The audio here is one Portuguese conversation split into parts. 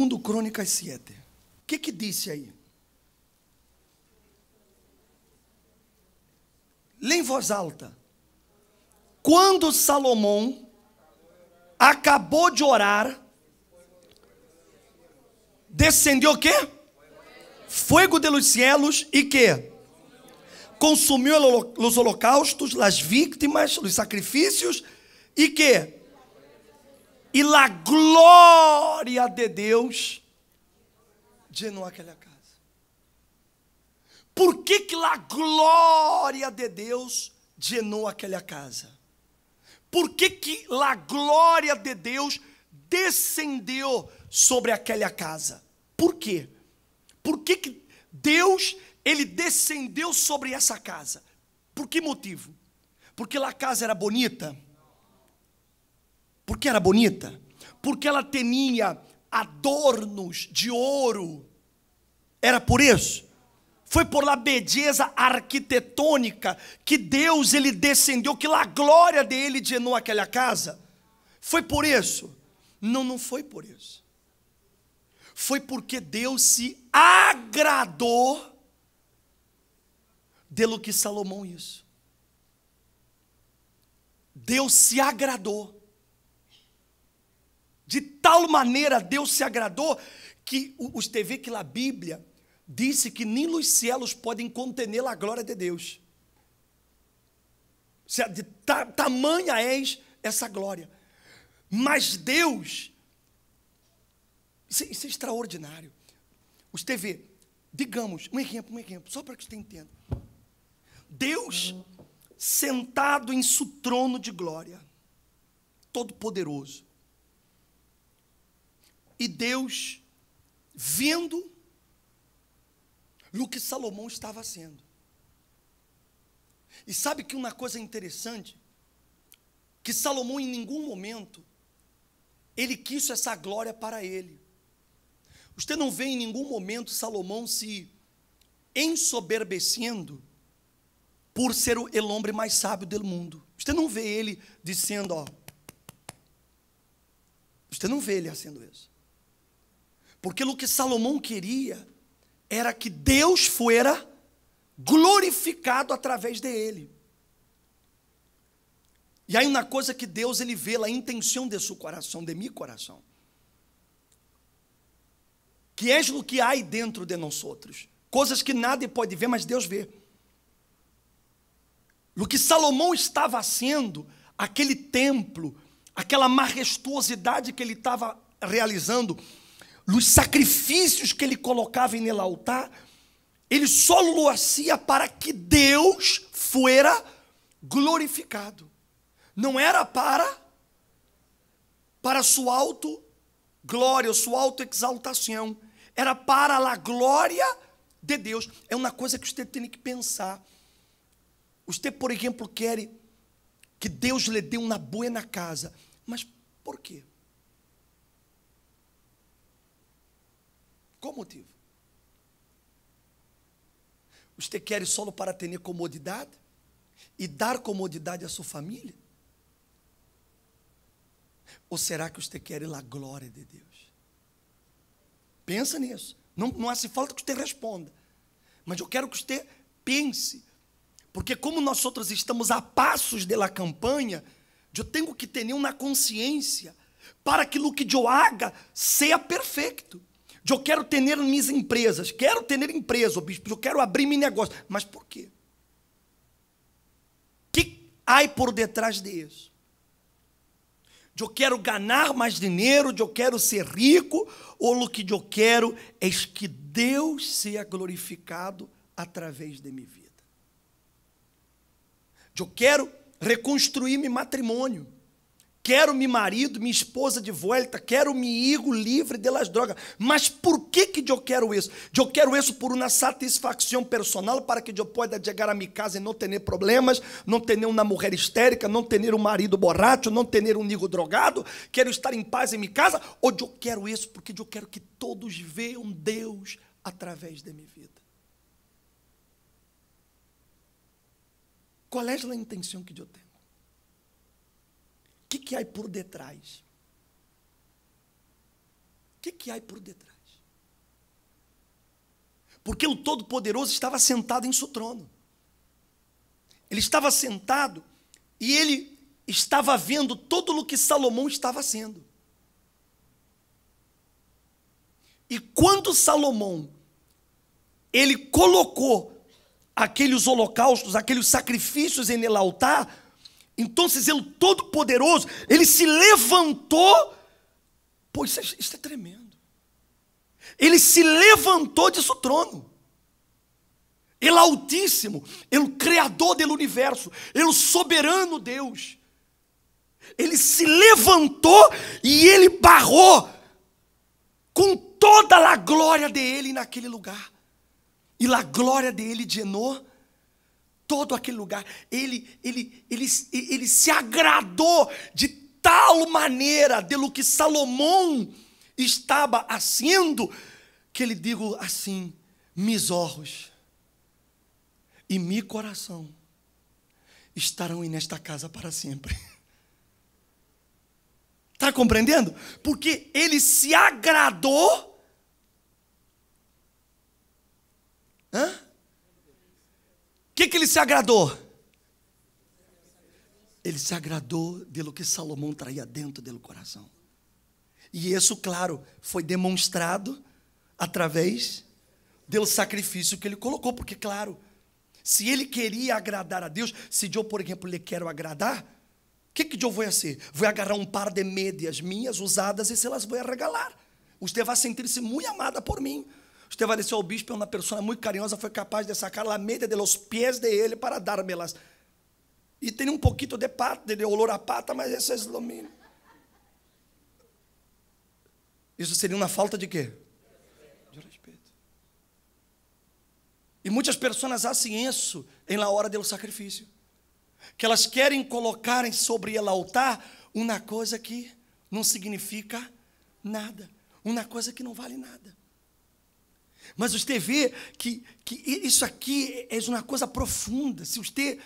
Segundo Crônicas 7. O que que disse aí? Lê em voz alta. Quando Salomão acabou de orar, descendeu o quê? Fogo dos céus e que? Consumiu os holocaustos, as vítimas, os sacrifícios e que? e la glória de Deus llenou aquela casa. Por que que la glória de Deus llenou aquela casa? Por que que la glória de Deus descendeu sobre aquela casa? Por quê? Por que que Deus ele descendeu sobre essa casa? Por que motivo? Porque la casa era bonita? porque era bonita, porque ela tinha adornos de ouro. Era por isso. Foi por lá beleza arquitetônica que Deus ele descendeu, que lá a glória dele genou aquela casa. Foi por isso? Não, não foi por isso. Foi porque Deus se agradou lo que Salomão isso. Deus se agradou. De tal maneira Deus se agradou que os TV que a Bíblia disse que nem os céus podem contener a glória de Deus. De ta, tamanha és essa glória. Mas Deus, isso, é, isso é extraordinário. Os TV, digamos, um exemplo, um exemplo, só para que você entenda. Deus sentado em seu trono de glória, todo poderoso e Deus, vendo o que Salomão estava sendo. E sabe que uma coisa interessante? Que Salomão, em nenhum momento, ele quis essa glória para ele. Você não vê em nenhum momento Salomão se ensoberbecendo por ser o homem mais sábio do mundo. Você não vê ele dizendo, ó. Você não vê ele fazendo isso. Porque o que Salomão queria era que Deus fuera glorificado através dele. E aí uma coisa que Deus ele vê lá a intenção de seu coração, de meu coração. Que é o que há dentro de nós outros. Coisas que nada pode ver, mas Deus vê. O que Salomão estava sendo, aquele templo, aquela majestuosidade que ele estava realizando, nos sacrifícios que ele colocava em altar, ele só lo para que Deus fuera glorificado. Não era para para sua auto glória, sua exaltação. Era para a glória de Deus. É uma coisa que você tem que pensar. Você, por exemplo, quer que Deus lhe dê uma boa na casa, mas por quê? Qual o motivo? Você quer solo para ter comodidade e dar comodidade à sua família? Ou será que você quer a glória de Deus? Pensa nisso. Não, não hace falta que você responda. Mas eu quero que você pense. Porque como nós outros estamos a passos da campanha, eu tenho que ter na consciência para que o que eu haga seja perfeito. Eu quero ter minhas empresas, quero ter empresa, bispo, eu quero abrir meu negócio. Mas por quê? O que há por detrás disso? Eu quero ganhar mais dinheiro, eu quero ser rico, ou o que eu quero é que Deus seja glorificado através de minha vida. Eu quero reconstruir meu matrimônio. Quero me marido, minha esposa de volta, quero me ego livre delas drogas. Mas por que que eu quero isso? Eu quero isso por uma satisfação personal para que eu possa chegar a minha casa e não ter problemas, não ter uma mulher histérica, não ter um marido borracho, não ter um nigo drogado. Quero estar em paz em minha casa. Ou eu quero isso porque eu quero que todos vejam Deus através da minha vida. Qual é a intenção que eu tenho? que, que há por detrás? O que, que há por detrás? Porque o Todo-Poderoso estava sentado em seu trono. Ele estava sentado e ele estava vendo tudo o que Salomão estava sendo. E quando Salomão ele colocou aqueles holocaustos, aqueles sacrifícios em ele altar, então, ele todo-poderoso, ele se levantou. Pô, isso é, isso é tremendo. Ele se levantou de seu trono. Ele é Altíssimo, Ele é Criador do universo, Ele é Soberano Deus. Ele se levantou e ele barrou com toda a glória dele naquele lugar. E a glória dele de Enor todo aquele lugar. Ele, ele, ele, ele se agradou de tal maneira lo que Salomão estava sendo, que ele digo assim: mis olhos e mi coração estarão nesta casa para sempre. Está compreendendo? Porque ele se agradou. Hã? que, que ele se agradou? Ele se agradou de que Salomão traía dentro do coração. E isso, claro, foi demonstrado através do sacrifício que ele colocou, porque, claro, se ele queria agradar a Deus, se eu, por exemplo, lhe quero agradar, o que, que eu vou fazer? Vou agarrar um par de médias minhas usadas e se elas vou regalar. Você vai sentir-se muito amada por mim dizer, o bispo é uma pessoa muito carinhosa, foi capaz de sacar a meia de los pies de ele para dar-me-las. E tem um pouquinho de pata, de olor a pata, mas esse é o mínimo. Isso seria uma falta de quê? De respeito. E muitas pessoas fazem isso em la hora do sacrifício. Que elas querem colocarem sobre o altar uma coisa que não significa nada, uma coisa que não vale nada. Mas você vê que, que isso aqui é uma coisa profunda. Se você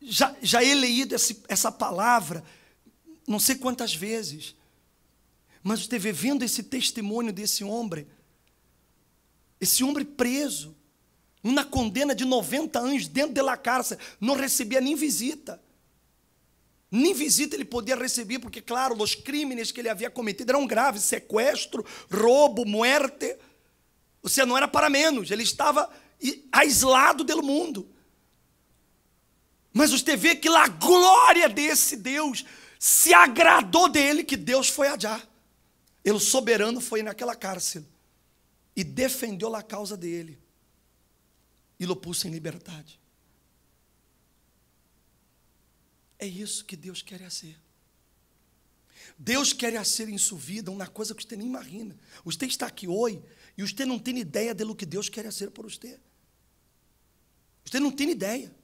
já, já he é leído essa palavra não sei quantas vezes, mas você vê vendo esse testemunho desse homem, esse homem preso, na condena de 90 anos dentro da de cárcel, não recebia nem visita. Nem visita ele podia receber, porque, claro, os crimes que ele havia cometido eram graves: sequestro, roubo, morte. Ou seja, não era para menos, ele estava aislado do mundo. Mas você vê é que a glória desse Deus se agradou dele, que Deus foi adiar. Ele soberano foi naquela cárcere e defendeu a causa dele e o pôs em liberdade. É isso que Deus quer fazer. É Deus quer fazer é em sua vida uma coisa que você nem imagina. Você está aqui hoje e você não tem ideia do que Deus quer ser por você. Você não tem ideia.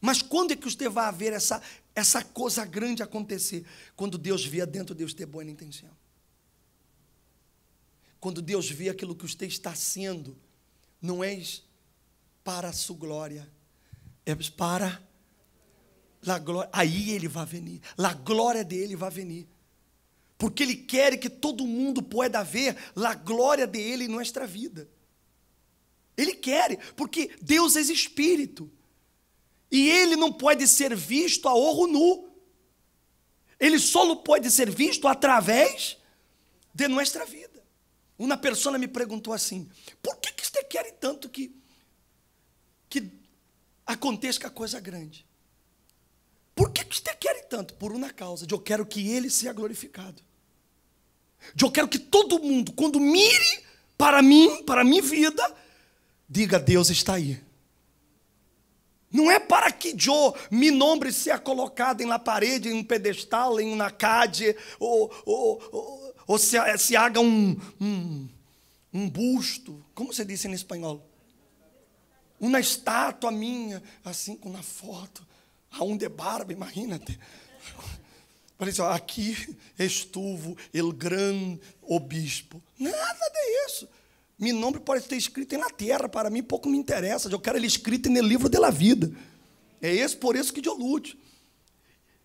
Mas quando é que você vai ver essa, essa coisa grande acontecer? Quando Deus via dentro de você boa intenção. Quando Deus vê aquilo que você está sendo, não é para a sua glória, é para a glória. Aí ele vai venir, a glória dele vai venir porque Ele quer que todo mundo possa ver a glória dele em nossa vida. Ele quer, porque Deus é espírito. E ele não pode ser visto a ouro nu. Ele só pode ser visto através de nossa vida. Uma pessoa me perguntou assim: por que, que você quer tanto que, que aconteça coisa grande? Por que, que você quer tanto? Por uma causa, de eu quero que ele seja glorificado. Eu quero que todo mundo, quando mire para mim, para a minha vida, diga: Deus está aí. Não é para que Joe, meu nome, seja colocado na parede, em um pedestal, em uma cade, ou, ou, ou, ou se, se, haga um, um, um busto. Como se diz em espanhol? Uma estátua minha, assim, com uma foto. aonde um barba, imagina. -te. Parece, assim, aqui estuvo o gran obispo. Nada disso. Meu nome pode ter escrito na terra, para mim pouco me interessa. Eu quero ele escrito no livro da vida. É esse por isso que eu luto.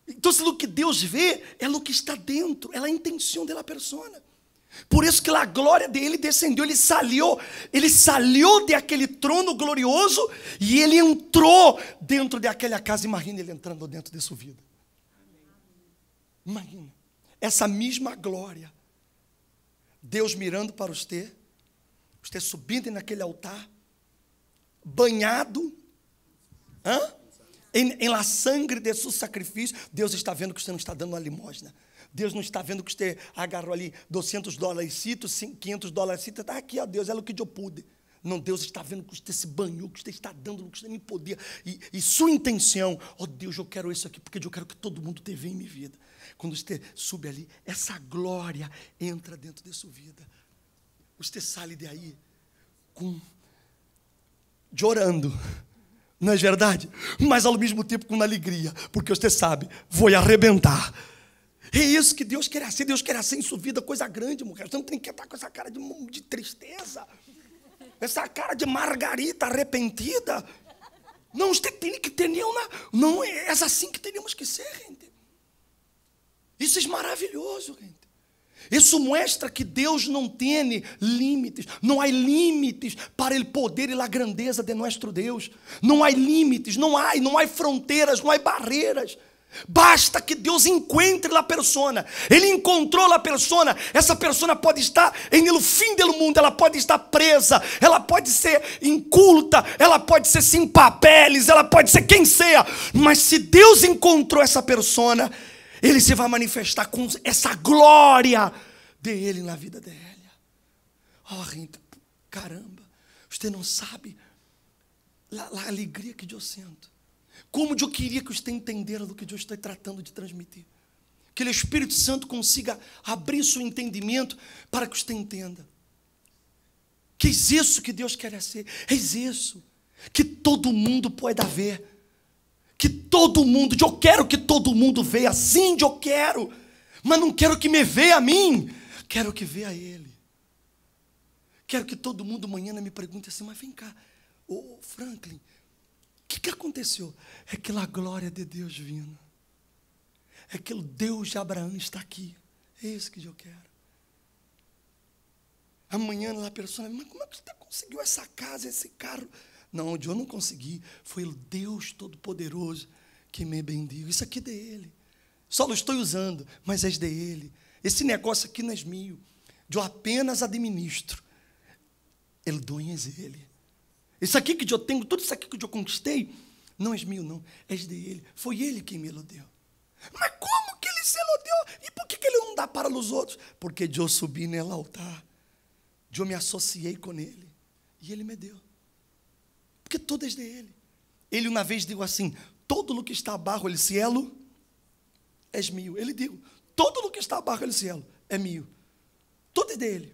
Então, se o que Deus vê é o que está dentro, é a intenção da persona. Por isso que a glória dele descendeu, ele saliu, ele saliu de aquele trono glorioso e ele entrou dentro daquela casa. Imagina ele entrando dentro sua vida. Imagina, essa mesma glória. Deus mirando para você, você subindo naquele altar, banhado, hã? Em, em la sangre de seu sacrifício, Deus está vendo que você não está dando uma limosna. Deus não está vendo que você agarrou ali 200 dólares, 500 dólares, está aqui, ó Deus, é o que eu pude. Não, Deus está vendo que você se banhou, que você está dando, que você nem podia. E, e sua intenção, ó oh, Deus, eu quero isso aqui, porque eu quero que todo mundo te veja em minha vida. Quando você sube ali, essa glória entra dentro da sua vida. Você sai de aí com chorando. Não é verdade? Mas ao mesmo tempo com alegria, porque você sabe, vou arrebentar. É isso que Deus quer ser. Deus quer ser em sua vida coisa grande, mulher. Você não tem que estar com essa cara de, de tristeza, essa cara de margarita arrependida. Não, você tem que ter nenhuma. Não, é assim que teríamos que ser, gente. Isso é maravilhoso, gente. Isso mostra que Deus não tem limites, não há limites para o poder e a grandeza de nosso Deus. Não há limites, não há, não há fronteiras, não há barreiras. Basta que Deus encontre a pessoa. Ele encontrou a pessoa. Essa pessoa pode estar em no fim do mundo, ela pode estar presa, ela pode ser inculta, ela pode ser sem papeles, ela pode ser quem seja. Mas se Deus encontrou essa pessoa, ele se vai manifestar com essa glória dele na vida dela. Oh, então, caramba, você não sabe a, alegria que eu sinto. Como eu queria que você entendera do que eu estou tratando de transmitir. Que o Espírito Santo consiga abrir seu entendimento para que você entenda. Que é isso que Deus quer ser. É isso que todo mundo pode ver que todo mundo, de eu quero que todo mundo veja assim, de eu quero, mas não quero que me veja a mim, quero que veja ele. Quero que todo mundo amanhã me pergunte assim, mas vem cá, ô Franklin, o que, que aconteceu? É aquela glória de Deus vindo. É que o Deus de Abraão está aqui. É isso que eu quero. Amanhã lá a pessoa, mas como é que você conseguiu essa casa, esse carro? Não, onde eu não consegui, foi o Deus Todo-Poderoso que me bendigo. Isso aqui é dele. Só não estou usando, mas é dele. Esse negócio aqui não é meu. Eu apenas administro. Ele dono é ele. Isso aqui que eu tenho, tudo isso aqui que eu conquistei, não é meu, não. É dele. Foi ele quem me deu. Mas como que ele se deu? E por que, que ele não dá para os outros? Porque eu subi nele altar. Eu me associei com ele. E ele me deu tudo todas de ele. Ele uma vez digo assim: todo o que está barro, ele cielo, é meu. Ele digo: todo o que está barro, ele cielo, é meu. Tudo é dele.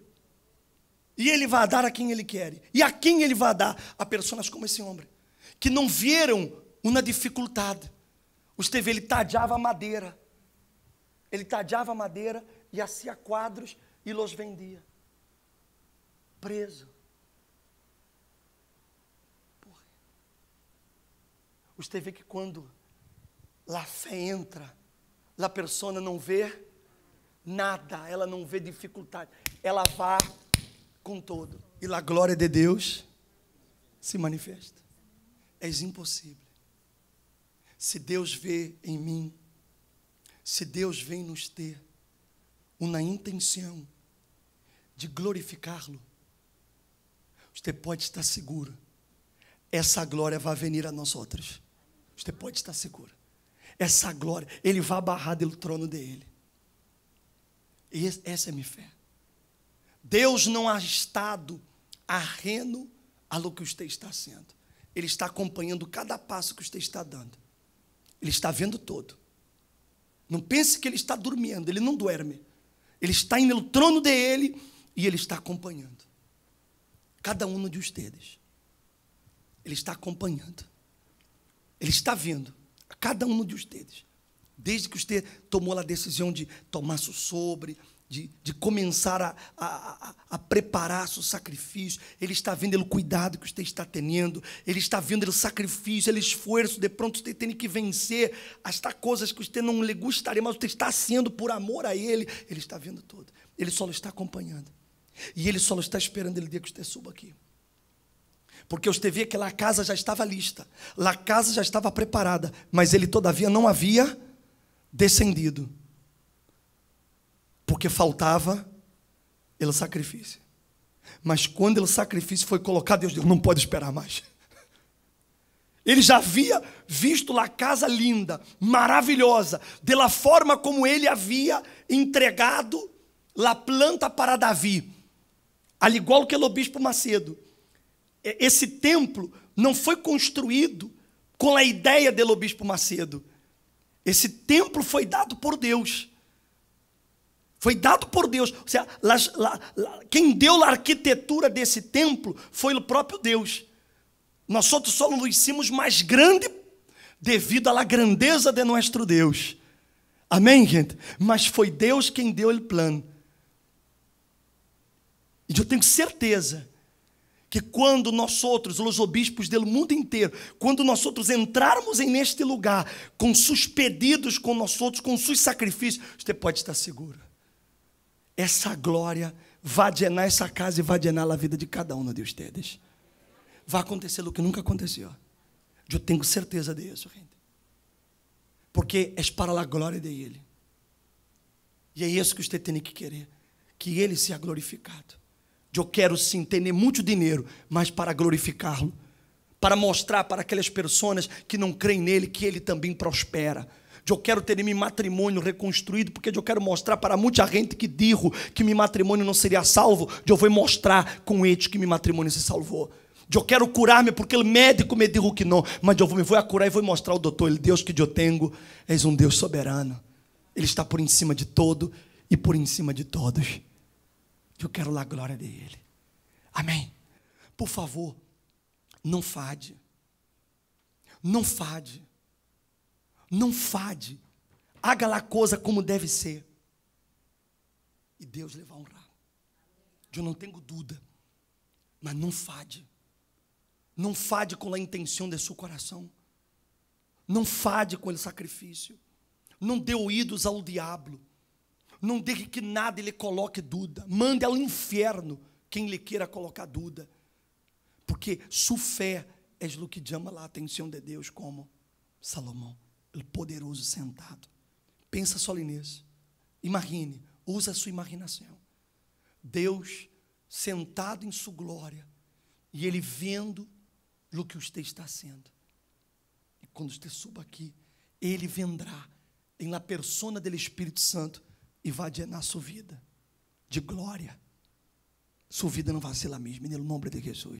E ele vai dar a quem ele quer. E a quem ele vai dar? A pessoas como esse homem, que não vieram uma dificuldade. Você ele tadeava madeira. Ele tadeava madeira e hacia quadros e los vendia. Preso. Você vê que quando lá fé entra, a pessoa não vê nada, ela não vê dificuldade, ela vá com todo. E a glória de Deus se manifesta. É impossível. Se Deus vê em mim, se Deus vem nos ter uma intenção de glorificá-lo, você pode estar seguro. Essa glória vai vir a nós outros. Você pode estar seguro. Essa glória, ele vai barrar do trono dele. E essa é a minha fé. Deus não há estado arreno a lo que você está sendo. Ele está acompanhando cada passo que você está dando. Ele está vendo todo. Não pense que ele está dormindo, ele não dorme. Ele está indo no trono dele e ele está acompanhando. Cada um de vocês. Ele está acompanhando. Ele está vindo, a cada um de vocês. Desde que você tomou a decisão de tomar seu sobre, de, de, começar a, a, a, a preparar seu sacrifício. Ele está vendo o cuidado que você está tendo, ele está vendo o sacrifício, o esforço. De pronto, você tem que vencer as coisas que você não lhe gostaria, mas você está sendo por amor a ele. Ele está vendo tudo, ele só está acompanhando. E ele só está esperando ele dia que você suba aqui. Porque os teve que lá a casa já estava lista, lá a casa já estava preparada, mas ele todavia não havia descendido. Porque faltava ele sacrifício. Mas quando ele sacrifício foi colocado, Deus disse: não pode esperar mais. Ele já havia visto lá a casa linda, maravilhosa, da forma como ele havia entregado lá planta para Davi, al igual que o bispo Macedo. É, esse templo não foi construído com a ideia de Lobispo Macedo. Esse templo foi dado por Deus. Foi dado por Deus. Ou seja, lá, lá, lá, quem deu a arquitetura desse templo foi o próprio Deus. Nós outros só nos hicimos mais grande devido à grandeza de nosso Deus. Amém, gente? Mas foi Deus quem deu o plano. E eu tenho certeza que quando nós outros, os obispos do mundo inteiro, quando nós outros entrarmos em neste lugar com seus pedidos, com nós outros, com seus sacrifícios, você pode estar seguro. Essa glória vai adenar essa casa e vai adenar a vida de cada um de vocês. Vai acontecer o que nunca aconteceu. Eu tenho certeza disso, gente. Porque é para a glória de Ele. E é isso que você tem que querer, que Ele seja glorificado. Eu quero sim ter muito dinheiro, mas para glorificá-lo, para mostrar para aquelas pessoas que não creem nele que ele também prospera. Eu quero ter meu matrimônio reconstruído, porque eu quero mostrar para muita gente que digo que meu matrimônio não seria salvo. Eu vou mostrar com eles que meu matrimônio se salvou. Eu quero curar-me porque o médico me disse que não, mas eu me vou a curar e vou mostrar ao doutor, ele Deus que eu tenho, és um Deus soberano. Ele está por em cima de todo e por em cima de todos. Eu quero lá a glória dele. Amém. Por favor, não fade. Não fade. Não fade. Haga lá a coisa como deve ser. E Deus levar um ramo. Eu não tenho dúvida. Mas não fade. Não fade com a intenção de seu coração. Não fade com o sacrifício. Não dê ouídos ao diabo. Não deixe que nada ele coloque Duda. Mande ao inferno quem lhe queira colocar Duda. Porque sua fé é o que chama lá a atenção de Deus, como Salomão, o poderoso sentado. Pensa só nisso. Imagine, usa a sua imaginação. Deus sentado em sua glória e ele vendo o que você está sendo. E quando você suba aqui, ele vendrá em la persona dele Espírito Santo e vai llenar sua vida de glória. Sua vida não vai ser a mesma, no nome de Jesus.